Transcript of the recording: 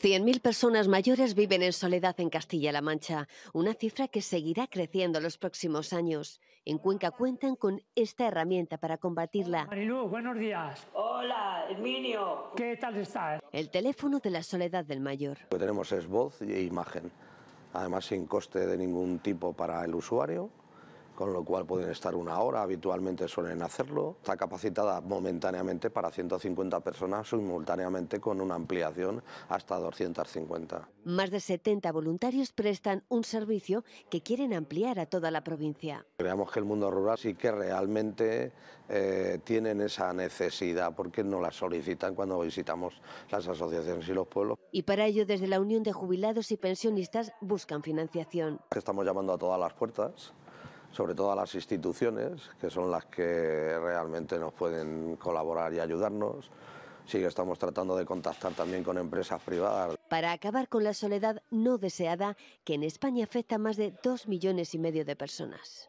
100.000 personas mayores viven en soledad en Castilla-La Mancha, una cifra que seguirá creciendo los próximos años. En Cuenca cuentan con esta herramienta para combatirla. Marilu, buenos días. Hola, Herminio. ¿Qué tal estás? El teléfono de la soledad del mayor. Lo que tenemos es voz e imagen, además sin coste de ningún tipo para el usuario con lo cual pueden estar una hora, habitualmente suelen hacerlo. Está capacitada momentáneamente para 150 personas simultáneamente con una ampliación hasta 250. Más de 70 voluntarios prestan un servicio que quieren ampliar a toda la provincia. Creamos que el mundo rural sí que realmente eh, tienen esa necesidad porque no la solicitan cuando visitamos las asociaciones y los pueblos. Y para ello desde la Unión de Jubilados y Pensionistas buscan financiación. Estamos llamando a todas las puertas sobre todo a las instituciones, que son las que realmente nos pueden colaborar y ayudarnos. Sí, estamos tratando de contactar también con empresas privadas. Para acabar con la soledad no deseada, que en España afecta a más de dos millones y medio de personas.